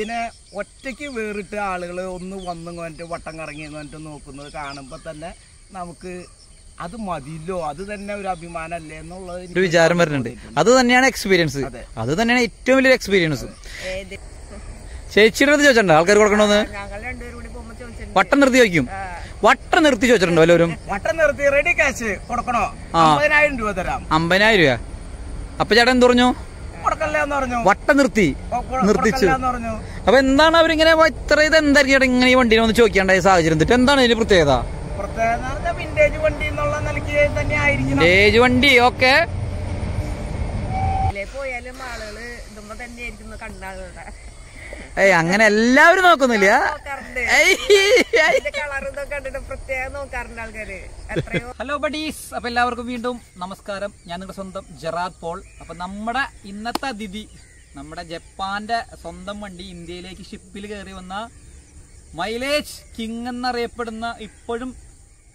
പിന്നെ ഒറ്റയ്ക്ക് വേറിട്ട് ആളുകൾ ഒന്ന് വന്നു കൊണ്ടിട്ട് വട്ടം കറങ്ങി കൊണ്ടിട്ട് നോക്കുന്നത് കാണുമ്പോൾ തന്നെ നമുക്ക് അത് മതിയല്ലോ അത് തന്നെ ഒരു അഭിമാനമല്ലേ എന്നുള്ളത് ഒരു വിചാരം വരുന്നുണ്ട് അത് തന്നെയാണ് എക്സ്പീരിയൻസ് അത് തന്നെയാണ് ഏറ്റവും വലിയൊരു എക്സ്പീരിയൻസ് ചേച്ചിയുടെ അടുത്ത് ചോദിച്ചിട്ടുണ്ട് ആൾക്കാർ കൊടുക്കണമെന്ന് വട്ടം നിർത്തി വയ്ക്കും വട്ടം നിർത്തി ചോദിച്ചിട്ടുണ്ടോ എല്ലാവരും വട്ടം നിർത്തി റെഡി ക്യാഷ് കൊടുക്കണോ അമ്പതിനായിരം രൂപ തരാം അമ്പതിനായിരം രൂപ അപ്പൊ ചേട്ടൻ പറഞ്ഞു വട്ട നിർത്തി നിർത്തിച്ചു അപ്പൊ എന്താണ് അവരിങ്ങനെ ഇത്ര ഇത് എന്തായിരിക്കും ഇങ്ങനെ ഈ വണ്ടിയിൽ വന്ന് ചോദിക്കേണ്ട സാഹചര്യം എന്നിട്ട് എന്താണ് ഇതിന്റെ പ്രത്യേകത വിന്റേജ് വണ്ടി ഓക്കെ പോയാലും ആളുകള് ഇതുമ്പോ തന്നെ ആയിരിക്കുന്നു കണ്ടാളുകളുടെ ഏയ് അങ്ങനെ എല്ലാവരും നോക്കുന്നില്ല ഹലോ ബഡീസ് അപ്പൊ എല്ലാവർക്കും വീണ്ടും നമസ്കാരം ഞാൻ നിങ്ങളുടെ സ്വന്തം ജെറാദ് പോൾ അപ്പൊ നമ്മുടെ ഇന്നത്തെ അതിഥി നമ്മുടെ ജപ്പാന്റെ സ്വന്തം വണ്ടി ഇന്ത്യയിലേക്ക് ഷിപ്പിൽ കയറി വന്ന മൈലേജ് കിങ് എന്നറിയപ്പെടുന്ന ഇപ്പോഴും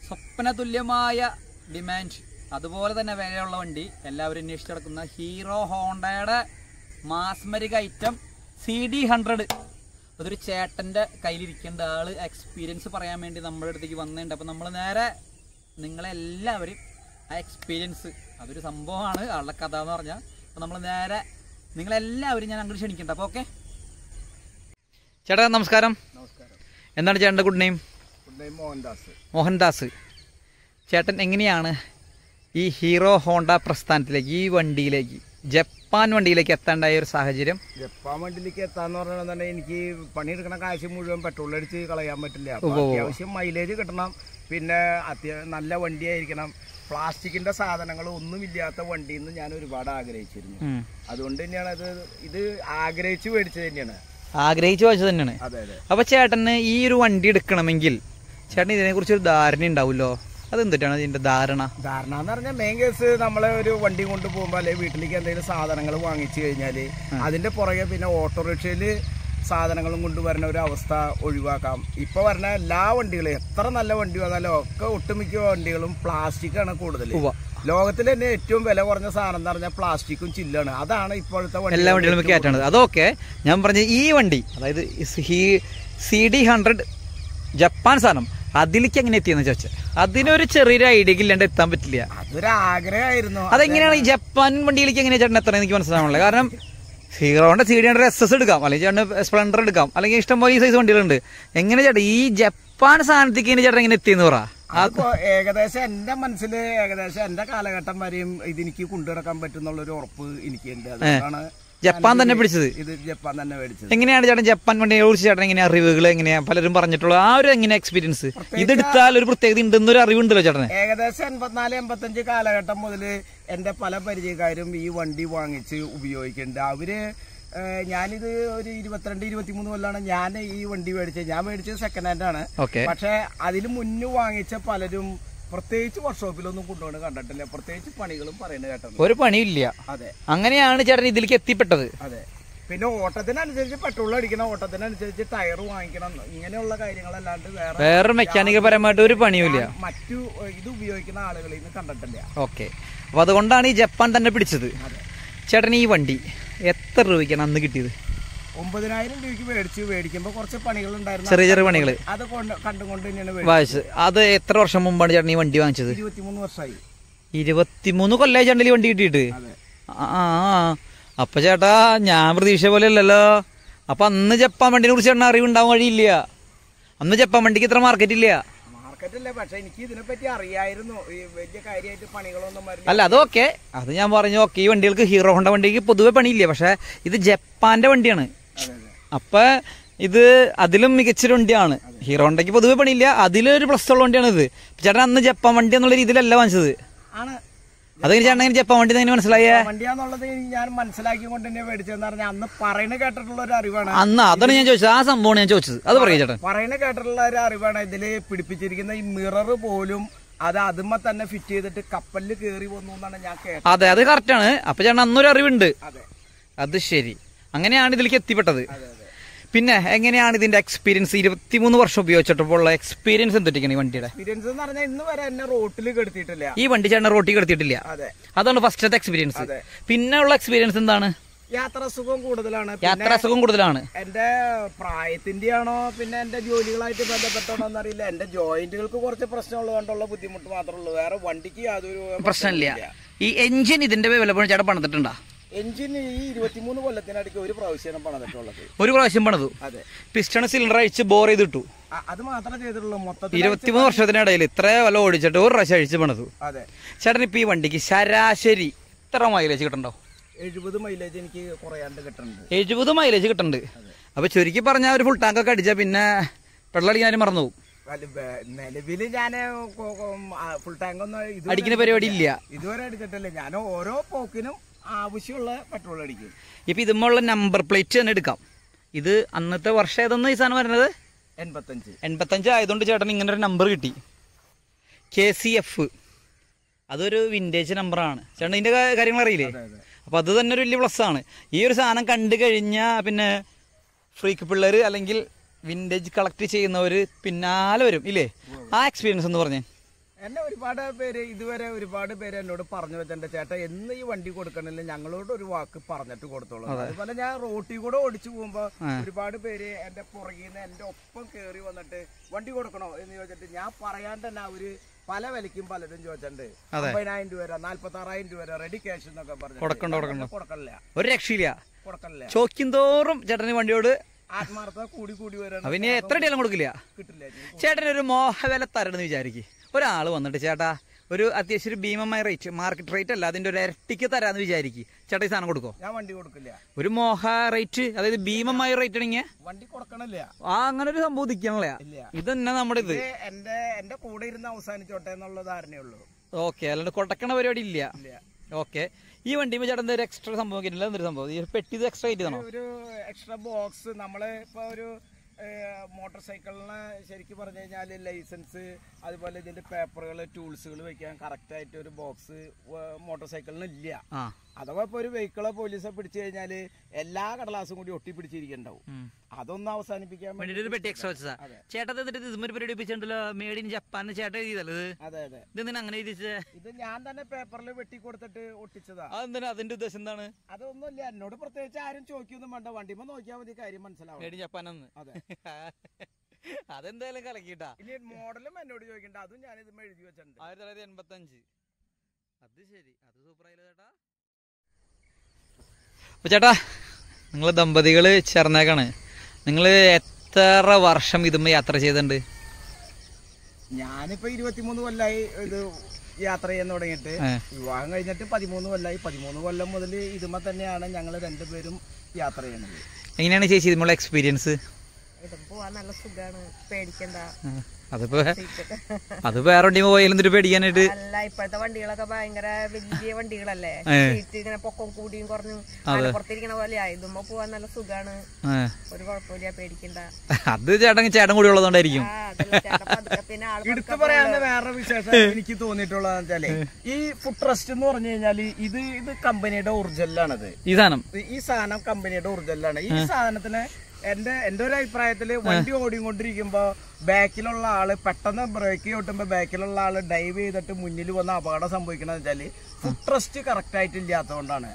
സ്വപ്നതുല്യമായ ഡിമാൻഡ് അതുപോലെ തന്നെ വിലയുള്ള വണ്ടി എല്ലാവരും അന്വേഷിച്ചു നടക്കുന്ന ഹീറോ ഹോണ്ടയുടെ മാസ്മരിക ഐറ്റം സി ഡി ഹൺഡ്രഡ് അതൊരു ചേട്ടൻ്റെ കയ്യിലിരിക്കേണ്ട ആള് എക്സ്പീരിയൻസ് പറയാൻ വേണ്ടി നമ്മുടെ അടുത്തേക്ക് വന്നിട്ടുണ്ട് അപ്പം നമ്മൾ നേരെ നിങ്ങളെല്ലാവരും ആ എക്സ്പീരിയൻസ് അതൊരു സംഭവമാണ് ആളുടെ കഥ എന്ന് പറഞ്ഞാൽ അപ്പം നമ്മൾ നേരെ നിങ്ങളെല്ലാവരും ഞാൻ അങ്ങനെ ക്ഷണിക്കണ്ട അപ്പോൾ ഓക്കെ ചേട്ടാ നമസ്കാരം നമസ്കാരം എന്താണ് ചേട്ടൻ്റെ good name good name Mohandas Mohandas ചേട്ടൻ എങ്ങനെയാണ് ഈ ഹീറോ ഹോണ്ട പ്രസ്ഥാനത്തിലേക്ക് ഈ വണ്ടിയിലേക്ക് ജപ്പാൻ വണ്ടിയിലേക്ക് എത്താണ്ടായ ഒരു സാഹചര്യം ജപ്പാൻ വണ്ടിയിലേക്ക് എത്താന്ന് പറഞ്ഞാൽ എനിക്ക് പണിയെടുക്കണ കാശ് മുഴുവൻ പെട്രോൾ അടിച്ച് കളയാൻ പറ്റില്ല അത്യാവശ്യം മൈലേജ് കിട്ടണം പിന്നെ അത്യാവശ്യം നല്ല വണ്ടിയായിരിക്കണം പ്ലാസ്റ്റിക്കിന്റെ സാധനങ്ങൾ ഒന്നുമില്ലാത്ത വണ്ടി എന്ന് ഞാൻ ഒരുപാട് ആഗ്രഹിച്ചിരുന്നു അതുകൊണ്ട് തന്നെയാണ് അത് ഇത് ആഗ്രഹിച്ചു മേടിച്ചത് തന്നെയാണ് ആഗ്രഹിച്ചു വായിച്ചത് തന്നെയാണ് അപ്പൊ ചേട്ടന് ഈ ഒരു വണ്ടി എടുക്കണമെങ്കിൽ ചേട്ടൻ ഇതിനെ കുറിച്ച് ഒരു ധാരണ ഉണ്ടാവുമല്ലോ അതെന്തൊക്കെയാണ് ഇതിന്റെ ധാരണ ധാരണ എന്ന് പറഞ്ഞാൽ മെയിൻ കേസ് നമ്മളെ ഒരു വണ്ടി കൊണ്ട് പോകുമ്പോൾ അല്ലെങ്കിൽ വീട്ടിലേക്ക് എന്തെങ്കിലും സാധനങ്ങൾ വാങ്ങിച്ചു കഴിഞ്ഞാൽ അതിന്റെ പുറകെ പിന്നെ ഓട്ടോറിക്ഷയിൽ സാധനങ്ങളും കൊണ്ടുവരുന്ന ഒരു അവസ്ഥ ഒഴിവാക്കാം ഇപ്പൊ പറഞ്ഞ എല്ലാ വണ്ടികളും എത്ര നല്ല വണ്ടി വന്നാലും ഒക്കെ ഒട്ടുമിക്ക വണ്ടികളും പ്ലാസ്റ്റിക് ആണ് കൂടുതൽ ലോകത്തിൽ തന്നെ ഏറ്റവും വില കുറഞ്ഞ സാധനം എന്ന് പറഞ്ഞാൽ പ്ലാസ്റ്റിക്കും ചില്ലാണ് അതാണ് ഇപ്പോഴത്തെ എല്ലാ വണ്ടികളും കയറ്റണത് അതൊക്കെ ഞാൻ പറഞ്ഞ ഈ വണ്ടി അതായത് സി ഡി ഹൺഡ്രഡ് ജപ്പാൻ സാധനം അതിലേക്ക് എങ്ങനെ എത്തിയെന്ന് ചോദിച്ചു അതിനൊരു ചെറിയൊരു ഐഡിയ ഇല്ലാണ്ട് എത്താൻ പറ്റില്ല അതൊരാഗ്രഹമായിരുന്നു അതെങ്ങനെയാണ് ഈ ജപ്പാൻ വണ്ടിയിലേക്ക് എങ്ങനെ ചേട്ടൻ എത്ര എനിക്ക് മനസ്സിലാവുള്ളത് കാരണം ഹീറോന്റെ C D hundred S S എടുക്കാം അല്ലെങ്കിൽ ചേട്ടൻ സ്പ്ലെൻഡർ എടുക്കാം അല്ലെങ്കിൽ ഇഷ്ടംപോലെ ഈ സൈസ് വണ്ടികളുണ്ട് എങ്ങനെ ചേട്ടൻ ഈ ജപ്പാൻ സാധനത്തേക്ക് ചേട്ടൻ എങ്ങനെ എത്തിയെന്ന് പറ ഏകദേശം എന്റെ മനസ്സിൽ ഏകദേശം എന്റെ കാലഘട്ടം വരെയും ഇതെനിക്ക് കൊണ്ടുനടക്കാൻ പറ്റുന്നുള്ളൊരു ഉറപ്പ് എനിക്ക് ഉണ്ട് അതാണ് ജപ്പാൻ തന്നെ പിടിച്ചത് ഇത് ജപ്പാൻ തന്നെ മേടിച്ചത് എങ്ങനെയാണ് ചേട്ടൻ ജപ്പാൻ വണ്ടി കുറിച്ച് ചേട്ടൻ എങ്ങനെയാ അറിവുകൾ എങ്ങനെയാ പലരും പറഞ്ഞിട്ടുള്ള ആ ഒരു എങ്ങനെ എക്സ്പീരിയൻസ് ഇതെടുത്താൽ ഒരു പ്രത്യേകത ഉണ്ടെന്നൊരു അറിവുണ്ടല്ലോ ചേട്ടൻ ഏകദേശം എൺപത്തിനാല് എൺപത്തഞ്ച് കാലഘട്ടം മുതൽ എന്റെ പല പരിചയക്കാരും ഈ വണ്ടി വാങ്ങിച്ച് ഉപയോഗിക്കുന്നുണ്ട് അവര് ഞാനിത് ഒരു ഇരുപത്തിരണ്ട് ഇരുപത്തിമൂന്ന് കൊല്ലാണ് ഞാൻ ഈ വണ്ടി മേടിച്ചത് ഞാൻ മേടിച്ചത് സെക്കൻഡ് ഹാൻഡ് ആണ് പക്ഷെ അതിന് മുന്നേ വാങ്ങിച്ച പലരും പ്രത്യേകിച്ച് വർക്ക്ഷോപ്പിലൊന്നും കൊണ്ടുപോകണ കണ്ടിട്ടില്ല പ്രത്യേകിച്ച് പണികളും പറയുന്നത് കേട്ടത് ഒരു പണിയില്ല അതെ അങ്ങനെയാണ് ചേട്ടൻ ഇതിലേക്ക് എത്തിപ്പെട്ടത് അതെ പിന്നെ ഓട്ടത്തിനനുസരിച്ച് പെട്രോൾ അടിക്കണം ഓട്ടത്തിനനുസരിച്ച് ടയർ വാങ്ങിക്കണം ഇങ്ങനെയുള്ള കാര്യങ്ങളല്ലാണ്ട് വേറെ വേറെ പരമായിട്ട് ഒരു പണിയില്ല മറ്റു ഇത് ഉപയോഗിക്കുന്ന ആളുകളിൽ നിന്ന് കണ്ടിട്ടില്ല ഓക്കെ അപ്പൊ അതുകൊണ്ടാണ് ഈ ജപ്പാൻ തന്നെ പിടിച്ചത് ചേട്ടൻ ഈ വണ്ടി എത്ര രൂപയ്ക്കാണ് അന്ന് കിട്ടിയത് ഒമ്പതിനായിരം രൂപയ്ക്ക് മേടിച്ചു മേടിക്കുമ്പോൾ കുറച്ച് പണികൾ ഉണ്ടായിരുന്നു ചെറിയ ചെറിയ പണികൾ അത് കണ്ടുകൊണ്ട് തന്നെയാണ് അത് എത്ര വർഷം മുമ്പാണ് ചേട്ടൻ ഈ വണ്ടി വാങ്ങിച്ചത് ഇരുപത്തിമൂന്ന് വർഷമായി ഇരുപത്തിമൂന്ന് കൊല്ലായി ചേട്ടൻ ഈ വണ്ടി കിട്ടിയിട്ട് ആ അപ്പൊ ചേട്ടാ ഞാൻ പ്രതീക്ഷ പോലെ അല്ലല്ലോ അപ്പൊ അന്ന് ജപ്പാൻ വണ്ടിനെ കുറിച്ച് ചേട്ടൻ അറിവുണ്ടാവാൻ വഴിയില്ല അന്ന് ജപ്പാൻ വണ്ടിക്ക് ഇത്ര മാർക്കറ്റ് ഇല്ല അല്ല അത് ഓക്കെ അത് ഞാൻ പറഞ്ഞു ഓക്കെ ഈ വണ്ടികൾക്ക് ഹീറോ ഹോണ്ട വണ്ടിക്ക് പൊതുവെ പണിയില്ല പക്ഷെ ഇത് ജപ്പാന്റെ വണ്ടിയാണ് അപ്പൊ ഇത് അതിലും മികച്ചൊരു വണ്ടിയാണ് ഹീറോണ്ടയ്ക്ക് പൊതുവെ പണിയില്ല അതിലൊരു പ്ലസ് ഉള്ള വണ്ടിയാണ് ഇത് ചേട്ടൻ അന്ന് ജപ്പാൻ വണ്ടി എന്നുള്ള രീതിയിലല്ല വാങ്ങിച്ചത് അതെങ്ങനെ ചേട്ടൻ ജപ്പാൻ വണ്ടി മനസ്സിലായേ ഞാൻ മനസ്സിലാക്കി അന്ന് പറയുന്ന കേട്ടിട്ടുള്ള ഒരു അറിവാണ് അന്ന് അതാണ് ഞാൻ ചോദിച്ചത് ആ സംഭവമാണ് ഞാൻ ചോദിച്ചത് അത് പറയും ചേട്ടൻ പറയുന്ന കേട്ടിട്ടുള്ള ഒരു അറിവാണ് ഇതില് പിടിപ്പിച്ചിരിക്കുന്ന ഈ മിറർ പോലും അത് അതുമ്മ തന്നെ ഫിറ്റ് ചെയ്തിട്ട് കപ്പലിൽ കയറി വന്നു എന്നാണ് ഞാൻ അതെ അത് ആണ് അപ്പൊ ചേട്ടൻ അന്നൊരു അറിവുണ്ട് അത് ശരി അങ്ങനെയാണ് ഇതിലേക്ക് എത്തിപ്പെട്ടത് പിന്നെ എങ്ങനെയാണ് ഇതിന്റെ എക്സ്പീരിയൻസ് ഇരുപത്തിമൂന്ന് വർഷം ഉപയോഗിച്ചിട്ടുള്ള എക്സ്പീരിയൻസ് എന്തൊക്കെയാണ് ഈ വണ്ടിയുടെ എക്സ്പീരിയൻസ് എന്ന് പറഞ്ഞാൽ ഇന്ന് വരെ എന്നെ റോട്ടിൽ കെടുത്തിട്ടില്ല ഈ വണ്ടി ചേട്ടൻ റോട്ടിൽ കെടുത്തിട്ടില്ല അതാണ് ഫസ്റ്റത്തെ എക്സ്പീരിയൻസ് പിന്നെ ഉള്ള എക്സ്പീരിയൻസ് എന്താണ് യാത്രാസുഖം കൂടുതലാണ് യാത്രാസുഖം കൂടുതലാണ് എന്റെ പ്രായത്തിന്റെ ആണോ പിന്നെ എന്റെ ജോലികളായിട്ട് ബന്ധപ്പെട്ടാണോ എന്നറിയില്ല എന്റെ ജോയിന്റുകൾക്ക് കുറച്ച് പ്രശ്നമുള്ളതുകൊണ്ടുള്ള ബുദ്ധിമുട്ട് മാത്രമേ ഉള്ളൂ വേറെ വണ്ടിക്ക് യാതൊരു പ്രശ്നമില്ല ഈ എഞ്ചിൻ ഇതിന്റെ വില ചേട്ടൻ പണിതിട്ടുണ്ടോ എഞ്ചിൻ ഈ ഒരു ഒരു പ്രാവശ്യം പണിതു അതെ പിസ്റ്റൺ സിലിണ്ടർ അഴിച്ച് ബോർ ചെയ്തിട്ടു അത് മാത്രമേ ചെയ്തിട്ടുള്ളൂ മൊത്തം ഇരുപത്തിമൂന്ന് വർഷത്തിനിടയിൽ ഇത്ര വല്ല ഓടിച്ചിട്ട് ഒരു പ്രാവശ്യം അഴിച്ച് പണിതു അതെ ചേട്ടൻ ഇപ്പൊ ഈ വണ്ടിക്ക് ശരാശരി ഇത്ര മൈലേജ് കിട്ടണ്ടോ എഴുപത് മൈലേജ് എനിക്ക് കിട്ടുന്നുണ്ട് എഴുപത് മൈലേജ് കിട്ടുന്നുണ്ട് അപ്പൊ ചുരുക്കി പറഞ്ഞാൽ ഒരു ഫുൾ ടാങ്ക് ഒക്കെ അടിച്ചാൽ പിന്നെ പെടലടിക്കാനും മറന്നു പോകും നിലവിൽ ഞാൻ ഫുൾ ടാങ്ക് ഒന്നും അടിക്കുന്ന പരിപാടി ഇല്ല ഇതുവരെ അടിച്ചിട്ടില്ല ഞാൻ ഓരോ പോക്കിനും ആവശ്യമുള്ള പെട്രോൾ അടിക്കും ഇപ്പൊ ഇതുമുള്ള നമ്പർ പ്ലേറ്റ് തന്നെ എടുക്കാം ഇത് അന്നത്തെ വർഷം ഏതൊന്നും ഈ സാധനം വരുന്നത് എൺപത്തഞ്ച് എൺപത്തഞ്ച് ആയതുകൊണ്ട് ചേട്ടൻ ഇങ്ങനെ ഒരു നമ്പർ കിട്ടി കെ സി എഫ് അതൊരു വിൻറ്റേജ് നമ്പറാണ് ചേട്ടൻ ഇതിൻ്റെ കാര്യങ്ങൾ അറിയില്ലേ അപ്പോൾ അത് തന്നെ ഒരു വലിയ പ്ലസ് ആണ് ഈ ഒരു സാധനം കണ്ടു കഴിഞ്ഞാൽ പിന്നെ ഫ്രീക്ക് പിള്ളേർ അല്ലെങ്കിൽ വിൻറ്റേജ് കളക്ട് ചെയ്യുന്നവർ പിന്നാലെ വരും ഇല്ലേ ആ എക്സ്പീരിയൻസ് എന്ന് പറഞ്ഞേ എന്നെ ഒരുപാട് പേര് ഇതുവരെ ഒരുപാട് പേര് എന്നോട് പറഞ്ഞു വെച്ചിട്ടുണ്ട് ചേട്ടൻ എന്ന് ഈ വണ്ടി കൊടുക്കണില്ല ഞങ്ങളോട് ഒരു വാക്ക് പറഞ്ഞിട്ട് കൊടുത്തോളൂ അതുപോലെ ഞാൻ റോട്ടിൽ കൂടെ ഓടിച്ചു പോകുമ്പോ ഒരുപാട് പേര് എന്റെ പുറകിൽ നിന്ന് എന്റെ ഒപ്പം കേറി വന്നിട്ട് വണ്ടി കൊടുക്കണോ എന്ന് ചോദിച്ചിട്ട് ഞാൻ പറയാൻ തന്നെ അവര് പല വിലക്കും പലരും ചോദിച്ചിട്ടുണ്ട് അമ്പതിനായിരം രൂപ വരെ നാല്പത്തി ആറായിരം രൂപ വരെ റെഡി ക്യാഷ് എന്നൊക്കെ പറഞ്ഞു കൊടുക്കണ്ട കൊടുക്കണില്ല ഒരു രക്ഷയില്ല കൊടുക്കണില്ല ചോക്കിന്തോറും ചേട്ടന് വണ്ടിയോട് ആത്മാർത്ഥത കൂടി കൂടി വരണം പിന്നെ എത്ര ഡീലം കൊടുക്കില്ല കിട്ടില്ല ചേട്ടൻ ഒരു മോഹവില തരണം വിചാരിക്കും ഒരാൾ വന്നിട്ട് ചേട്ടാ ഒരു അത്യാവശ്യം ഒരു ഭീമമായ റേറ്റ് മാർക്കറ്റ് റേറ്റ് അല്ല അതിന്റെ ഒരു ഇരട്ടിക്ക് തരാന്ന് വിചാരിക്കും ചേട്ടാ ഈ സാധനം കൊടുക്കോ ഞാൻ വണ്ടി കൊടുക്കില്ല ഒരു മോഹ റേറ്റ് അതായത് ഭീമമായ റേറ്റ് ആണെങ്കിൽ വണ്ടി കൊടുക്കണില്ല ആ അങ്ങനെ ഒരു സംബോധിക്കാനുള്ള ഇതന്നെ നമ്മുടെ ഇത് എന്റെ എന്റെ കൂടെ ഇരുന്ന് അവസാനിച്ചോട്ടെ എന്നുള്ള ധാരണയുള്ളൂ ഓക്കെ അല്ലാണ്ട് കൊടക്കണ പരിപാടി ഇല്ല ഓക്കെ ഈ വണ്ടി ചേട്ടൻ ഒരു എക്സ്ട്രാ സംഭവം എന്തൊരു സംഭവം ഈ പെട്ടി എക്സ്ട്രാ ഒരു എക്സ്ട്രാ ബോക്സ് നമ്മള് ഇപ്പൊ ഒരു മോട്ടോർ സൈക്കിളിന് ശരിക്കും പറഞ്ഞു കഴിഞ്ഞാൽ ലൈസൻസ് അതുപോലെ ഇതിന്റെ പേപ്പറുകൾ ടൂൾസുകൾ വെക്കാൻ ആയിട്ട് ഒരു ബോക്സ് മോട്ടോർ സൈക്കിളിന് ഇല്ല അഥവാ ഇപ്പൊ ഒരു വെഹിക്കിളെ പോലീസെ പിടിച്ചു കഴിഞ്ഞാല് എല്ലാ കടലാസും കൂടി ഒട്ടിപ്പിടിച്ചിരിക്കുന്നുണ്ടാവും അതൊന്നും അവസാനിപ്പിക്കാൻ വേണ്ടി ചേട്ടൻ മേഡ് ഇൻ അതെ അതെ ഇത് ഇത് ഞാൻ തന്നെ പേപ്പറിൽ വെട്ടി കൊടുത്തിട്ട് ഒട്ടിച്ചതാ അതിന്റെ ഉദ്ദേശം എന്താണ് അതൊന്നുമില്ല എന്നോട് പ്രത്യേകിച്ച് ആരും ചോദിക്കൊന്നും വേണ്ട വണ്ടിമ നോക്കിയാൽ മതി കാര്യം മനസ്സിലാവും മേഡ് അതെ അതെന്തായാലും കലക്കിട്ടാ ഇനി മോഡലും എന്നോട് ചോദിക്കണ്ട അതും ഞാൻ ഇത് എഴുതി വെച്ചിട്ടുണ്ട് ആയിരത്തി തൊള്ളായിരത്തി എൺപത്തി അഞ്ച് അത് ശരി അത് സൂപ്പർ ആയില്ല ചേട്ടാ അപ്പൊ ചേട്ടാ നിങ്ങൾ ദമ്പതികൾ ചേർന്നേക്കാണ് നിങ്ങൾ എത്ര വർഷം ഇതുമ്പോൾ യാത്ര ചെയ്തിട്ടുണ്ട് ഞാനിപ്പോ ഇരുപത്തിമൂന്ന് കൊല്ലായി ഇത് യാത്ര ചെയ്യാൻ തുടങ്ങിയിട്ട് വിവാഹം കഴിഞ്ഞിട്ട് പതിമൂന്ന് കൊല്ലായി പതിമൂന്ന് കൊല്ലം മുതൽ ഇതുമ്പോ തന്നെയാണ് ഞങ്ങൾ രണ്ടുപേരും യാത്ര ചെയ്യുന്നത് എങ്ങനെയാണ് ചേച്ചി ഇതുമുള്ള എക്സ്പീരിയൻസ് ഇതും നല്ല സുഖാണ് പേടിക്കണ്ട അതിപ്പോ അത് വേറെ വണ്ടി പോയാലും എന്തൊരു പേടിക്കാനായിട്ട് അല്ല ഇപ്പോഴത്തെ വണ്ടികളൊക്കെ ഭയങ്കര വലിയ വണ്ടികളല്ലേ സീറ്റ് ഇങ്ങനെ പൊക്കം കൂടിയും കുറഞ്ഞു പുറത്തിരിക്കണ പോലെ ഇതുമ്പോ പോവാൻ നല്ല സുഖാണ് ഒരു കുഴപ്പമില്ല പേടിക്കണ്ട അത് ചേട്ടൻ ചേട്ടൻ കൂടി ഉള്ളതുകൊണ്ടായിരിക്കും പിന്നെ എടുത്തു പറയാവുന്ന വേറെ വിശേഷം എനിക്ക് തോന്നിയിട്ടുള്ളതെന്ന് വെച്ചാല് ഈ ഫുഡ് ട്രസ്റ്റ് എന്ന് പറഞ്ഞു കഴിഞ്ഞാല് ഇത് ഇത് കമ്പനിയുടെ ഒറിജിനലാണ് ഈ സാധനം ഈ സാധനം കമ്പനിയുടെ ഒറിജിനലാണ് ഈ സാധനത്തിന് എന്റെ എന്റെ ഒരു അഭിപ്രായത്തിൽ വണ്ടി ഓടിക്കൊണ്ടിരിക്കുമ്പോ ബാക്കിലുള്ള ആള് പെട്ടെന്ന് ബ്രേക്ക് ചോട്ടുമ്പോ ബാക്കിലുള്ള ആള് ഡൈവ് ചെയ്തിട്ട് മുന്നിൽ വന്ന അപകടം സംഭവിക്കണെന്ന് വെച്ചാല് ഫുട്രസ്റ്റ് കറക്റ്റ് ആയിട്ട് ഇല്ലാത്തതുകൊണ്ടാണ്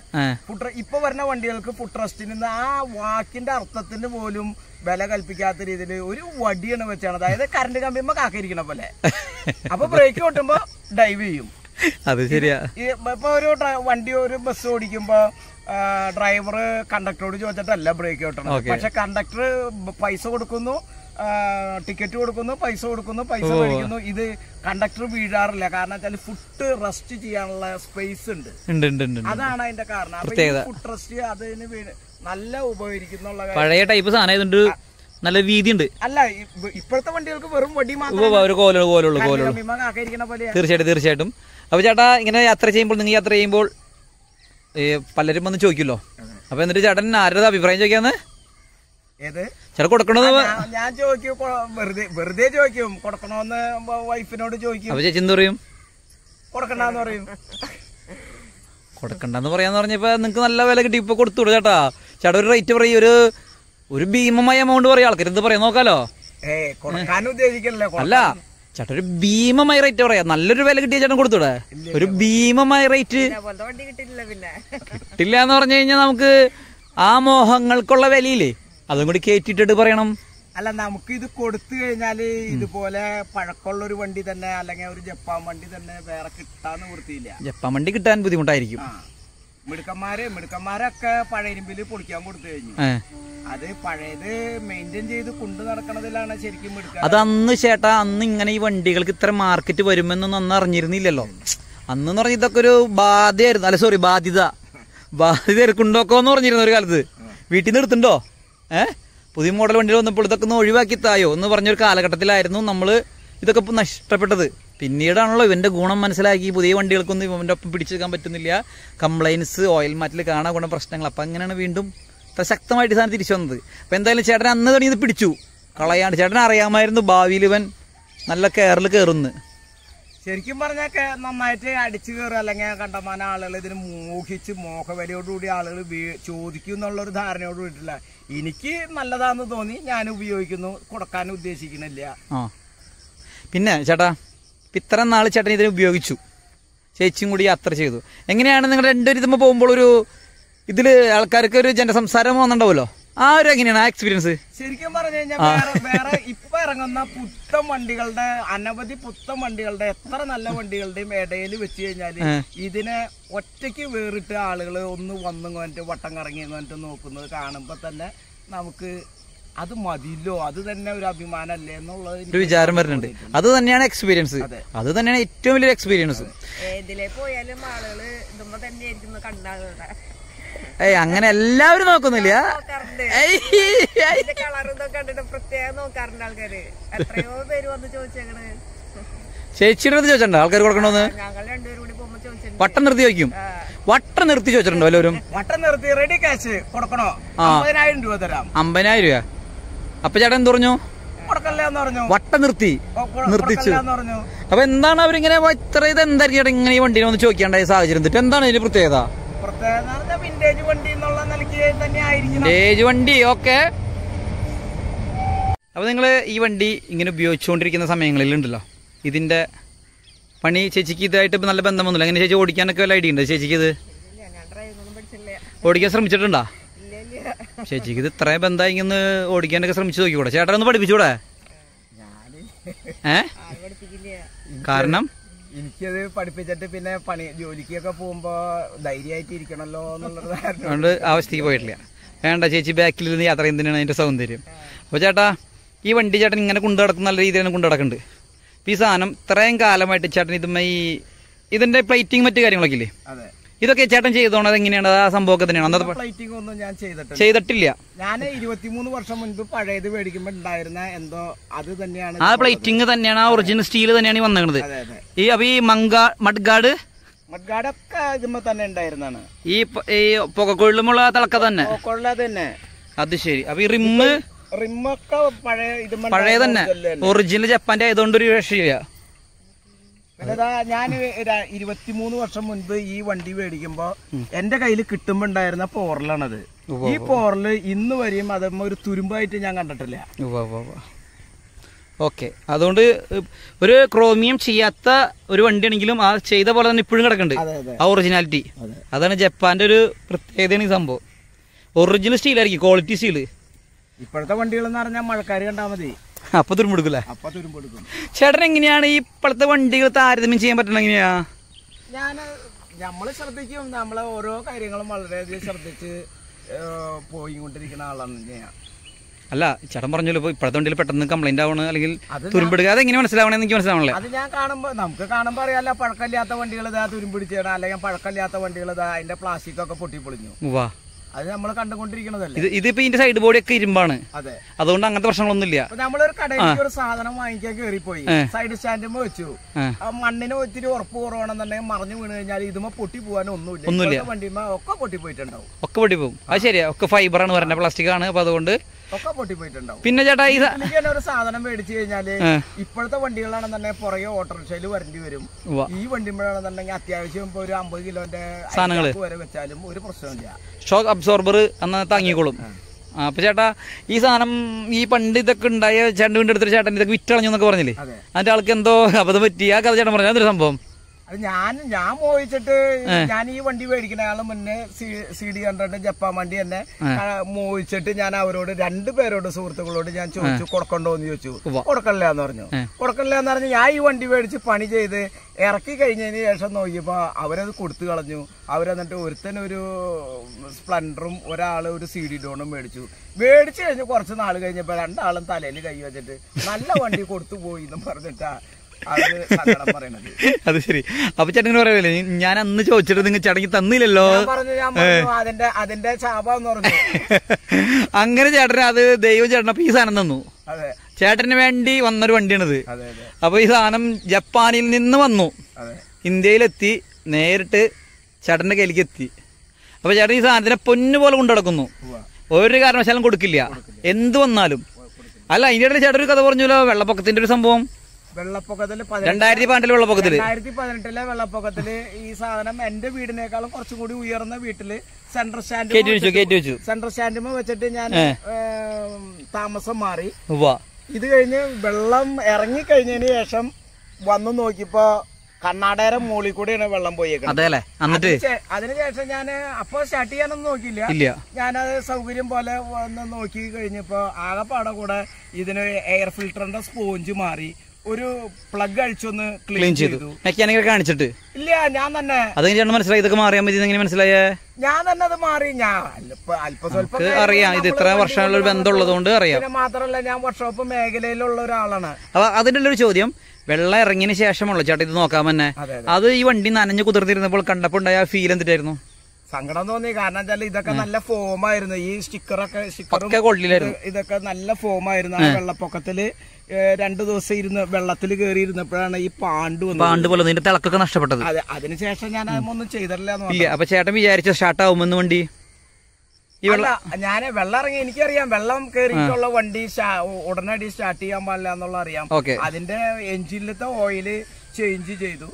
ഇപ്പൊ വരുന്ന വണ്ടികൾക്ക് ഫുട്രസ്റ്റിൽ നിന്ന് ആ വാക്കിന്റെ അർത്ഥത്തിന് പോലും വില കൽപ്പിക്കാത്ത രീതിയിൽ ഒരു വടിയാണ് വെച്ചാണ് അതായത് കറണ്ട് കമ്പിയുമ്പോ കാക്കിരിക്കണ പോലെ അപ്പൊ ബ്രേക്ക് ചവിട്ടുമ്പോ ഡൈവ് ചെയ്യും അത് ശരിയാ ഇപ്പൊ ഒരു വണ്ടി ഒരു ബസ് ഓടിക്കുമ്പോ ഡ്രൈവർ കണ്ടക്ടറോട് ചോദിച്ചിട്ടല്ല ബ്രേക്ക് കിട്ടണം പക്ഷെ കണ്ടക്ടർ പൈസ കൊടുക്കുന്നു ടിക്കറ്റ് കൊടുക്കുന്നു പൈസ കൊടുക്കുന്നു പൈസ മേടിക്കുന്നു ഇത് കണ്ടക്ടർ വീഴാറില്ല കാരണം വെച്ചാൽ ഫുഡ് റെസ്റ്റ് ചെയ്യാനുള്ള സ്പേസ് ഉണ്ട് അതാണ് അതിന്റെ കാരണം ഫുഡ് റെസ്റ്റ് അതിന് നല്ല ഉപകരിക്കുന്ന പഴയ ടൈപ്പ് സാധനം നല്ല രീതി ഉണ്ട് അല്ല ഇപ്പോഴത്തെ വണ്ടികൾക്ക് വെറും വടി മാത്രം തീർച്ചയായിട്ടും തീർച്ചയായിട്ടും അപ്പൊ ചേട്ടാ ഇങ്ങനെ യാത്ര ചെയ്യുമ്പോൾ നിങ്ങൾ യാത്ര ചെയ്യുമ്പോൾ പലരും വന്ന് ചോദിക്കുമല്ലോ അപ്പോൾ എന്നിട്ട് ചേട്ടൻ ആരുടെ അഭിപ്രായം ചോദിക്കാന്ന് ഏത് ചേട്ടൻ ഞാൻ ചോദിക്കും വെറുതെ വെറുതെ ചോദിക്കും കൊടുക്കണോന്ന് വൈഫിനോട് ചോദിക്കും അപ്പൊ ചേച്ചി എന്ത് പറയും കൊടുക്കണ്ടെന്ന് പറയും കൊടുക്കണ്ടെന്ന് പറയാന്ന് പറഞ്ഞപ്പോ നിങ്ങക്ക് നല്ല വില കിട്ടി ഇപ്പൊ കൊടുത്തുവിടും ചേട്ടാ ചേട്ടാ ഒരു റേറ്റ് പറയും ഒരു ഒരു ഭീമമായ എമൗണ്ട് പറയാം ആൾക്കാർ എന്ത് പറയാം നോക്കാലോ അല്ല ചേട്ടൻ ഒരു ഭീമമായ റേറ്റ് പറയാ നല്ലൊരു വില കിട്ടിയ ചേട്ടൻ കൊടുത്തൂടെ ഒരു ഭീമമായ റേറ്റ് കിട്ടില്ല എന്ന് പറഞ്ഞു കഴിഞ്ഞാൽ നമുക്ക് ആ മോഹങ്ങൾക്കുള്ള വിലയില്ലേ അതും കൂടി കേറ്റിട്ടിട്ട് പറയണം അല്ല നമുക്ക് ഇത് കൊടുത്തു കഴിഞ്ഞാല് ഇതുപോലെ പഴക്കമുള്ള ഒരു വണ്ടി തന്നെ അല്ലെങ്കിൽ ഒരു ജപ്പാൻ വണ്ടി തന്നെ വേറെ കിട്ടാന്ന് വൃത്തിയില്ല ജപ്പാൻ വണ്ടി കിട്ടാൻ ബുദ്ധിമുട്ടായിരിക്കും മിടുക്കന്മാര് മിടുക്കന്മാരൊക്കെ പഴയിരുമ്പിൽ പൊളിക്കാൻ കൊടുത്തു കഴിഞ്ഞു അത് പഴയത് മെയിൻറ്റെയിൻ ചെയ്ത് കൊണ്ടു നടക്കണതിലാണ് ശരിക്കും മിടുക്ക അത് അന്ന് ചേട്ടാ അന്ന് ഇങ്ങനെ ഈ വണ്ടികൾക്ക് ഇത്ര മാർക്കറ്റ് വരുമെന്നൊന്നും അന്ന് അറിഞ്ഞിരുന്നില്ലല്ലോ അന്ന് എന്ന് പറഞ്ഞ ഇതൊക്കെ ഒരു ബാധ്യായിരുന്നു അല്ല സോറി ബാധ്യത ബാധ്യത ഇറക്കുണ്ടോക്കോ എന്ന് പറഞ്ഞിരുന്നു ഒരു കാലത്ത് വീട്ടിൽ നിന്ന് എടുത്തുണ്ടോ ഏഹ് പുതിയ മോഡൽ വണ്ടികൾ വന്നപ്പോൾ ഇതൊക്കെ ഒന്ന് ഒഴിവാക്കി തായോ എന്ന് പറഞ്ഞൊരു കാലഘട്ടത്തിലായിരുന്നു നമ്മൾ ഇതൊക്കെ ഇപ്പം നഷ്ടപ്പെട്ടത് പിന്നീടാണല്ലോ ഇവൻ്റെ ഗുണം മനസ്സിലാക്കി പുതിയ വണ്ടികൾക്കൊന്നും ഇവൻ്റെ ഒപ്പം പിടിച്ചെടുക്കാൻ പറ്റുന്നില്ല കംപ്ലൈൻസ് ഓയിൽ മാറ്റിൽ കാണാൻ ഗുണം പ്രശ്നങ്ങൾ അപ്പം അങ്ങനെയാണ് വീണ്ടും ഇത്ര ശക്തമായിട്ട് സാധനം തിരിച്ചു വന്നത് അപ്പം എന്തായാലും ചേട്ടൻ അന്ന് തുടങ്ങി ഇത് പിടിച്ചു കളയാണ് ചേട്ടൻ അറിയാമായിരുന്നു ഭാവിയിൽ ഇവൻ നല്ല കയറിൽ കയറുന്നു ശരിക്കും പറഞ്ഞൊക്കെ നന്നായിട്ട് അടിച്ചു കയറുക അല്ലെങ്കിൽ കണ്ടമാന ആളുകൾ ഇതിന് മോഹിച്ച് മോഹവലയോടുകൂടി ആളുകൾ ചോദിക്കും എന്നുള്ളൊരു ധാരണയോട് കൂടിയിട്ടില്ല എനിക്ക് നല്ലതാണെന്ന് തോന്നി ഞാൻ ഉപയോഗിക്കുന്നു കൊടുക്കാൻ ആ പിന്നെ ചേട്ടാ ഇത്ര നാൾ ചേട്ടൻ ഇതിനെ ഉപയോഗിച്ചു ചേച്ചിയും കൂടി യാത്ര ചെയ്തു എങ്ങനെയാണ് നിങ്ങൾ രണ്ടുപേരും ഇതുമ്പോൾ പോകുമ്പോൾ ഒരു ഇതിൽ ആൾക്കാർക്ക് ഒരു സംസാരം വന്നിട്ടുണ്ടാവുമല്ലോ ആ ഒരു എങ്ങനെയാണ് ആ എക്സ്പീരിയൻസ് ശരിക്കും പറഞ്ഞു കഴിഞ്ഞാൽ വേറെ ഇപ്പൊ ഇറങ്ങുന്ന പുത്തൻ വണ്ടികളുടെ അനവധി പുത്തൻ വണ്ടികളുടെ എത്ര നല്ല വണ്ടികളുടെയും ഇടയിൽ വെച്ച് കഴിഞ്ഞാൽ ഇതിനെ ഒറ്റയ്ക്ക് വേറിട്ട് ആളുകൾ ഒന്ന് വന്നു കൊണ്ടിട്ട് വട്ടം കറങ്ങി കൊണ്ടിട്ട് നോക്കുന്നത് കാണുമ്പോൾ തന്നെ നമുക്ക് അത് മതിയല്ലോ അത് തന്നെ ഒരു അഭിമാനമല്ലേ എന്നുള്ള ഒരു വിചാരം വരുന്നുണ്ട് അത് തന്നെയാണ് എക്സ്പീരിയൻസ് അത് തന്നെയാണ് ഏറ്റവും വലിയൊരു എക്സ്പീരിയൻസ് ഏതിലേ പോയാലും ആളുകള് ഇതുമ്പോ തന്നെയായിരിക്കും കണ്ടാകുക ഏയ് അങ്ങനെ എല്ലാവരും നോക്കുന്നില്ല ചേച്ചിയുടെ അടുത്ത് ചോദിച്ചിട്ടുണ്ടോ ആൾക്കാർ കൊടുക്കണോന്ന് വട്ടം നിർത്തി ചോദിക്കും വട്ടം നിർത്തി ചോദിച്ചിട്ടുണ്ടോ എല്ലാവരും വട്ടം നിർത്തി റെഡി ക്യാഷ് കൊടുക്കണോ അമ്പതിനായിരം രൂപ തരാം അമ്പതിനായിരം രൂപ അപ്പൊ ചേട്ടൻ എന്ത് പറഞ്ഞു വട്ട നിർത്തി നിർത്തിച്ചു അപ്പൊ എന്താണ് അവരിങ്ങനെ ഇത്ര ഇത് എന്തായിരിക്കും ചേട്ടൻ ഇങ്ങനെ ഈ വണ്ടിനെ ഒന്ന് ചോദിക്കേണ്ടായ സാഹചര്യം എന്നിട്ട് എന്താണ് ഇതിന്റെ പ്രത്യേകത വിന്റേജ് വണ്ടി ഓക്കെ അപ്പോൾ നിങ്ങൾ ഈ വണ്ടി ഇങ്ങനെ ഉപയോഗിച്ചുകൊണ്ടിരിക്കുന്ന സമയങ്ങളിൽ ഉണ്ടല്ലോ ഇതിന്റെ പണി ചേച്ചിക്ക് ഇതായിട്ട് നല്ല ബന്ധമൊന്നുമില്ല അങ്ങനെ ചേച്ചി ഓടിക്കാനൊക്കെ ഐഡിയ ഉണ്ടോ ചേച്ചിക്ക് ഇത് ഓടിക്കാൻ ശ്രമിച്ചിട്ടുണ്ടോ ചേച്ചിക്ക് ഇത് ഇത്രയും ബന്ധമായി ഇങ്ങനെ ഓടിക്കാനൊക്കെ ശ്രമിച്ചു നോക്കിക്കൂടെ ചേട്ടൻ ഒന്ന് പഠിപ്പിച്ചൂടെ ഏ കാരണം എനിക്കത് പഠിപ്പിച്ചിട്ട് പിന്നെ പണി ജോലിക്കൊക്കെ പോകുമ്പോ ധൈര്യമായിട്ട് ഇരിക്കണല്ലോ എന്നുള്ളത് അവസ്ഥയ്ക്ക് പോയിട്ടില്ല വേണ്ട ചേച്ചി ബാക്കിൽ നിന്ന് യാത്ര ചെയ്യുന്നതിനാണ് അതിന്റെ സൗന്ദര്യം അപ്പോൾ ചേട്ടാ ഈ വണ്ടി ചേട്ടൻ ഇങ്ങനെ കൊണ്ടു നടക്കുന്ന നല്ല രീതിയിൽ കൊണ്ടു നടക്കുന്നുണ്ട് ഈ സാധനം ഇത്രയും കാലമായിട്ട് ചേട്ടൻ ഇതുമായി ഇതിന്റെ പ്ലേറ്റിംഗ് മറ്റു കാര്യങ്ങളൊക്കെ ഇല്ലേ ഇതൊക്കെ ചേട്ടൻ ചെയ്തോണോ അതെങ്ങനെയാണ് ആ സംഭവമൊക്കെ തന്നെയാണ് അന്നത്തെ പ്ലേറ്റിംഗ് ഒന്നും ഞാൻ ചെയ്തിട്ടില്ല ചെയ്തിട്ടില്ല ഞാൻ ഇരുപത്തിമൂന്ന് വർഷം മുൻപ് പഴയത് മേടിക്കുമ്പോൾ ഉണ്ടായിരുന്ന എന്തോ അത് തന്നെയാണ് ആ പ്ലേറ്റിംഗ് തന്നെയാണ് ആ ഒറിജിനൽ സ്റ്റീൽ തന്നെയാണ് ഈ വന്നിരുന്നത് ഈ അപ്പൊ ഈ മങ്കാ മഡ്ഗാർഡ് മഡ്ഗാഡൊക്കെ ഇതുമ്പോ തന്നെ ഉണ്ടായിരുന്നാണ് ഈ ഈ പുകക്കൊള്ളുമുള്ള തിളക്ക തന്നെ തന്നെ അത് ശരി അപ്പൊ ഈ റിമ്മ് റിമ്മൊക്കെ പഴയ പഴയ തന്നെ ഒറിജിനൽ ജപ്പാന്റെ ആയതുകൊണ്ട് ഒരു രക്ഷയില്ല ഞാൻ ഇരുപത്തിമൂന്ന് വർഷം മുൻപ് ഈ വണ്ടി മേടിക്കുമ്പോ എന്റെ കയ്യിൽ കിട്ടുമ്പോ ഉണ്ടായിരുന്ന പോറലാണത് ഈ പോറല് ഇന്ന് വരെയും അത് ഒരു തുരുമ്പായിട്ട് ഞാൻ കണ്ടിട്ടില്ല ഓക്കെ അതുകൊണ്ട് ഒരു ക്രോമിയം ചെയ്യാത്ത ഒരു വണ്ടിയാണെങ്കിലും ആ ചെയ്ത പോലെ തന്നെ ഇപ്പോഴും കിടക്കുന്നുണ്ട് ആ ഒറിജിനാലിറ്റി അതാണ് ജപ്പാന്റെ ഒരു പ്രത്യേകതയാണ് ഈ സംഭവം ഒറിജിനൽ സ്റ്റീലായിരിക്കും ക്വാളിറ്റി സ്റ്റീല് ഇപ്പോഴത്തെ വണ്ടികൾ എന്ന് പറഞ്ഞാൽ മഴക്കാർ കണ്ടാൽ മതി അപ്പൊ തുരുമ്പെടുക്കില്ല ചേട്ടൻ എങ്ങനെയാണ് ഈ ഇപ്പോഴത്തെ വണ്ടികൾ താരതമ്യം ചെയ്യാൻ പറ്റണ എങ്ങനെയാ ഞാൻ നമ്മൾ ശ്രദ്ധിക്കും നമ്മളെ ഓരോ കാര്യങ്ങളും വളരെയധികം ശ്രദ്ധിച്ച് പോയി കൊണ്ടിരിക്കുന്ന ആളാണ് ഞാൻ അല്ല ചേട്ടൻ പറഞ്ഞല്ലോ ഇപ്പൊ ഇപ്പോഴത്തെ വണ്ടിയിൽ പെട്ടെന്ന് കംപ്ലൈന്റ് ആവണ അല്ലെങ്കിൽ തുരുമ്പിടുക അത് എങ്ങനെ മനസ്സിലാവണേ എനിക്ക് മനസ്സിലാവണല്ലേ അത് ഞാൻ കാണുമ്പോൾ നമുക്ക് കാണുമ്പോൾ അറിയാല്ല പഴക്കമില്ലാത്ത വണ്ടികൾ ഇതാ തുരുമ്പിടിച്ചാണ് അല്ലെങ്കിൽ പഴക്കമില്ലാത്ത വണ്ടികൾ ഇതാ അതിന്റെ പ്ലാസ്റ്റിക് ഒക്കെ പൊട്ടി പൊളിഞ്ഞു വാ നമ്മൾ കണ്ടുകൊണ്ടിരിക്കണതല്ലേ ഇതിപ്പോ ഇതിന്റെ സൈഡ് ബോഡി ഒക്കെ ഇരുമ്പാണ് അതെ അതുകൊണ്ട് അങ്ങനത്തെ പ്രശ്നങ്ങളൊന്നുമില്ല നമ്മളൊരു കടയിൽ ഒരു സാധനം വാങ്ങിക്കാൻ കേറിപ്പോയി സൈഡ് സ്റ്റാൻഡ് വെച്ചു മണ്ണിന് ഒത്തിരി ഉറപ്പ് കുറവാണെന്നുണ്ടെങ്കിൽ മറിഞ്ഞു വീണ് കഴിഞ്ഞാൽ ഇതുമ്പോ പൊട്ടി പോകാനൊന്നും ഇല്ല വണ്ടിമ ഒക്കെ പൊട്ടി പോയിട്ടുണ്ടാവും ഒക്കെ പൊട്ടി പോകും അത് ശരിയാ ഒക്കെ ഫൈബർ ആണ് പറഞ്ഞ പ്ലാസ്റ്റിക് ആണ് അപ്പൊ അതുകൊണ്ട് പിന്നെ ചേട്ടാ ഈ സാധനം മേടിച്ചു കഴിഞ്ഞാല് ഇപ്പോഴത്തെ വണ്ടികളാണെന്നുണ്ടെ പുറകെ ഓട്ടോറിക്ഷയില് വരേണ്ടി വരും ഈ വണ്ടിമ്പോഴാണെന്നുണ്ടെങ്കിൽ അത്യാവശ്യം ഒരു അമ്പത് കിലോന്റെ സാധനങ്ങൾ വരെ വെച്ചാലും ഒരു പ്രശ്നമില്ല ഷോക്ക് അബ്സോർബർ അന്ന് താങ്ങിക്കോളും അപ്പൊ ചേട്ടാ ഈ സാധനം ഈ പണ്ട് ഇതൊക്കെ ഉണ്ടായ ചേട്ടൻ വീണ്ടും ചേട്ടൻ ഇതൊക്കെ വിറ്റളഞ്ഞു എന്നൊക്കെ പറഞ്ഞില്ലേ അതിന്റെ ആൾക്ക് എന്തോ അബദ്ധം പറ്റി ആ കഥ ചേട്ടൻ പറഞ്ഞു അതൊരു സംഭവം അത് ഞാൻ ഞാൻ മോഹിച്ചിട്ട് ഞാൻ ഈ വണ്ടി മേടിക്കുന്നയാള് മുന്നേ സി ഡി ഹൺഡ്രഡ് ജപ്പാൻ വണ്ടി തന്നെ മോഹിച്ചിട്ട് ഞാൻ അവരോട് രണ്ടു പേരോട് സുഹൃത്തുക്കളോട് ഞാൻ ചോദിച്ചു കൊടുക്കണ്ടോ എന്ന് ചോദിച്ചു കൊടുക്കണില്ല എന്ന് പറഞ്ഞു കൊടുക്കണില്ല എന്ന് പറഞ്ഞു ഞാൻ ഈ വണ്ടി മേടിച്ച് പണി ചെയ്ത് ഇറക്കി കഴിഞ്ഞതിന് ശേഷം നോക്കിയപ്പോ അവരത് കൊടുത്തു കളഞ്ഞു അവരെന്നിട്ട് ഒരുത്തനൊരു ഒരു സ്പ്ലൻഡറും ഒരാൾ ഒരു സി ഡി ഡോണും മേടിച്ചു മേടിച്ചു കഴിഞ്ഞ് കുറച്ച് നാൾ കഴിഞ്ഞപ്പോൾ രണ്ടാളും തലയിൽ കൈ വെച്ചിട്ട് നല്ല വണ്ടി കൊടുത്തു പോയി എന്ന് പറഞ്ഞിട്ടാ അത് ശരി അപ്പൊ ചേട്ടൻ പറയല്ലേ ഞാൻ അന്ന് ചോദിച്ചിട്ട് നിങ്ങൾ ചടങ്ങി തന്നില്ലല്ലോ അതിന്റെ അങ്ങനെ ചേട്ടന് അത് ദൈവം ചേട്ടനപ്പൊ ഈ സാധനം തന്നു ചേട്ടന് വേണ്ടി വന്നൊരു വണ്ടിയാണിത് അപ്പൊ ഈ സാധനം ജപ്പാനിൽ നിന്ന് വന്നു ഇന്ത്യയിലെത്തി നേരിട്ട് ചേട്ടന്റെ കയ്യിലേക്ക് എത്തി അപ്പൊ ചേട്ടൻ ഈ സാധനത്തിനെ പൊന്നു പോലെ കൊണ്ടുനടക്കുന്നു ഒരു കാരണവശാലും കൊടുക്കില്ല എന്ത് വന്നാലും അല്ല അതിൻ്റെ ഇടയിൽ ചേട്ടൻ ഒരു കഥ പറഞ്ഞല്ലോ വെള്ളപ്പൊക്കത്തിന്റെ ഒരു സംഭവം വെള്ളപ്പൊക്കത്തില് രണ്ടായിരത്തി പതിനെട്ടിലെ വെള്ളപ്പൊക്കത്തില് രണ്ടായിരത്തി പതിനെട്ടിലെ വെള്ളപ്പൊക്കത്തില് ഈ സാധനം എന്റെ വീടിനേക്കാളും കുറച്ചും കൂടി ഉയർന്ന വീട്ടില് സെൻട്രൽ സ്റ്റാൻഡ് സെൻട്രൽ സ്റ്റാൻഡിൽ വെച്ചിട്ട് ഞാൻ താമസം മാറി ഇത് കഴിഞ്ഞ് വെള്ളം ഇറങ്ങിക്കഴിഞ്ഞതിന് ശേഷം വന്നു നോക്കിയപ്പോ കണ്ണാടേരം മൂളി കൂടിയാണ് വെള്ളം പോയേക്കുന്നത് അതിനുശേഷം ഞാൻ അപ്പൊ സ്റ്റാർട്ട് ചെയ്യാനൊന്നും നോക്കിയില്ല ഞാനത് സൗകര്യം പോലെ വന്ന് നോക്കി കഴിഞ്ഞപ്പോ ആകെപ്പാടെ കൂടെ ഇതിന് എയർ ഫിൽട്ടറിന്റെ സ്പോഞ്ച് മാറി ഒരു പ്ലഗ് അഴിച്ചൊന്ന് ക്ലീൻ ചെയ്തു മെക്കാനിക്കൽ കാണിച്ചിട്ട് ഇല്ല ഞാൻ തന്നെ അതെങ്ങനെയാണ് മനസ്സിലായി ഇതൊക്കെ മാറിയാൽ മതി എങ്ങനെ മനസ്സിലായേ ഞാൻ തന്നെ അത് മാറി ഞാൻ അല്പസ്വല്പം അറിയാം ഇത് ഇത്ര വർഷമുള്ള ഒരു ബന്ധമുള്ളതുകൊണ്ട് അറിയാം മാത്രമല്ല ഞാൻ വർഷോപ്പ് മേഖലയിലുള്ള ഒരാളാണ് അപ്പൊ അതിനുള്ള ഒരു ചോദ്യം വെള്ളം ഇറങ്ങിയതിന് ശേഷമുള്ള ചേട്ടാ ഇത് നോക്കാൻ തന്നെ അത് ഈ വണ്ടി നനഞ്ഞു കുതിർന്നിരുന്നപ്പോൾ കണ്ടപ്പോൾ ഉണ്ടായ ഫീൽ എന്തിട്ടായിരുന്നു സങ്കടം തോന്നി കാരണം വെച്ചാൽ ഇതൊക്കെ നല്ല ഫോം ആയിരുന്നു ഈ സ്റ്റിക്കറൊക്കെ സ്റ്റിക്കറും ഇതൊക്കെ നല്ല ആയിരുന്നു ആ വെള്ളപ്പൊക്കത്തില് രണ്ടു ദിവസം ഇരുന്ന് വെള്ളത്തിൽ കയറി ഇരുന്നപ്പോഴാണ് ഈ പാണ്ട് പാണ്ട് പോലെ നിന്റെ തിളക്കൊക്കെ നഷ്ടപ്പെട്ടത് അതെ അതിനുശേഷം ഞാൻ അതൊന്നും ചെയ്തിട്ടില്ല അപ്പൊ ചേട്ടൻ വിചാരിച്ച സ്റ്റാർട്ട് ആവുമെന്ന് വണ്ടി ഞാൻ വെള്ളം ഇറങ്ങി എനിക്കറിയാം വെള്ളം കയറിയിട്ടുള്ള വണ്ടി ഉടനടി സ്റ്റാർട്ട് ചെയ്യാൻ പാടില്ല എന്നുള്ള അറിയാം അതിന്റെ എഞ്ചിനിലത്തെ ഓയില് ചേഞ്ച് ചെയ്തു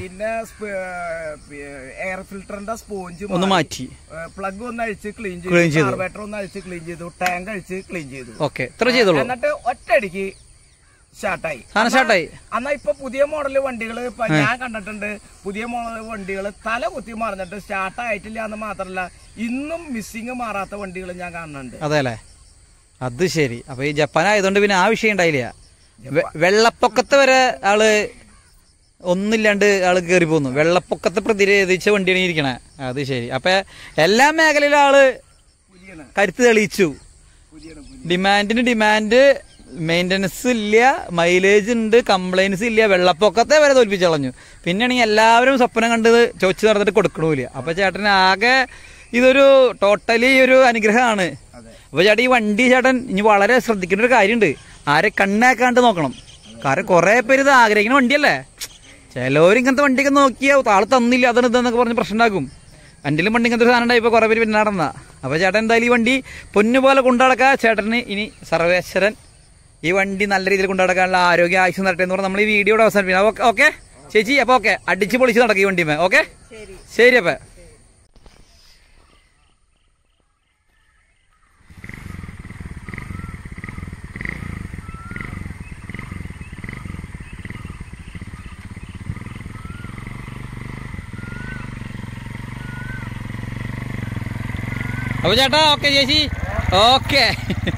പിന്നെ എയർ ഫിൽട്ടറിന്റെ സ്പോഞ്ച് ഒന്ന് മാറ്റി പ്ലഗ് ഒന്ന് അഴിച്ച് ക്ലീൻ ചെയ്തു കാർബേറ്റർ ഒന്ന് അഴിച്ച് ക്ലീൻ ചെയ്തു ടാങ്ക് അഴിച്ച് ക്ലീൻ ചെയ്തു ഓക്കെ ഇത്ര ചെയ്തോളൂ എന്നിട്ട് ഒറ്റയടിക്ക് സ്റ്റാർട്ടായി സ്റ്റാർട്ടായി എന്നാ ഇപ്പൊ പുതിയ മോഡൽ വണ്ടികൾ ഇപ്പൊ ഞാൻ കണ്ടിട്ടുണ്ട് പുതിയ മോഡൽ വണ്ടികൾ തല കുത്തി മറിഞ്ഞിട്ട് സ്റ്റാർട്ട് ആയിട്ടില്ല എന്ന് മാത്രല്ല ഇന്നും മിസ്സിങ് മാറാത്ത വണ്ടികൾ ഞാൻ കാണുന്നുണ്ട് അതെല്ലേ അത് ശരി അപ്പൊ ഈ ജപ്പാൻ ആയതുകൊണ്ട് പിന്നെ ആ വിഷയം ഉണ്ടായില്ല വെള്ളപ്പൊക്കത്ത് വരെ ആള് ഒന്നില്ലാണ്ട് ആള് കയറി പോകുന്നു വെള്ളപ്പൊക്കത്തെ പ്രതിരോധിച്ച വണ്ടിയാണ് ഇരിക്കണേ അത് ശരി അപ്പൊ എല്ലാ മേഖലയിലും ആള് കരുത്ത് തെളിയിച്ചു ഡിമാൻഡിന് ഡിമാൻഡ് മെയിൻ്റനൻസ് ഇല്ല മൈലേജ് ഉണ്ട് കംപ്ലൈൻസ് ഇല്ല വെള്ളപ്പൊക്കത്തെ വരെ തോൽപ്പിച്ചളഞ്ഞു പിന്നെയാണെങ്കിൽ എല്ലാവരും സ്വപ്നം കണ്ടത് ചോദിച്ച് നടന്നിട്ട് കൊടുക്കണമില്ല അപ്പൊ ചേട്ടന് ആകെ ഇതൊരു ടോട്ടലി ഒരു അനുഗ്രഹമാണ് അപ്പൊ ചേട്ടൻ ഈ വണ്ടി ചേട്ടൻ ഇനി വളരെ ശ്രദ്ധിക്കേണ്ട ഒരു കാര്യമുണ്ട് ആരെ കണ്ണേക്കാണ്ട് നോക്കണം കാരണം കുറെ പേര് ഇത് ആഗ്രഹിക്കുന്ന വണ്ടിയല്ലേ ചിലവർ ഇങ്ങനത്തെ വണ്ടിയൊക്കെ നോക്കിയാവും ആൾ തന്നില്ല അതാണ് ഇതെന്നൊക്കെ പറഞ്ഞ് പ്രശ്നം ഉണ്ടാക്കും എൻ്റെ വണ്ടി ഇങ്ങനത്തെ സാധനം ഉണ്ടായി ഇപ്പോൾ കുറേ പേര് പിന്നെ നടന്ന അപ്പോൾ ചേട്ടൻ എന്തായാലും ഈ വണ്ടി പൊന്നുപോലെ കൊണ്ടുനടക്കുക ചേട്ടന് ഇനി സർവേശ്വരൻ ഈ വണ്ടി നല്ല രീതിയിൽ കൊണ്ടുനടക്കാനുള്ള ആരോഗ്യ ആവശ്യം നടട്ടെ എന്ന് പറഞ്ഞാൽ നമ്മൾ ഈ വീഡിയോയുടെ അവസാനിപ്പിക്കണം ഓക്കെ ചേച്ചി അപ്പോൾ ഓക്കെ അടിച്ച് പൊളിച്ച് നടക്കും ഈ വണ്ടിമേ ഓക്കെ ശരി അപ്പം അപ്പോൾ ചേട്ടാ ഓക്കെ ചേച്ചി ഓക്കെ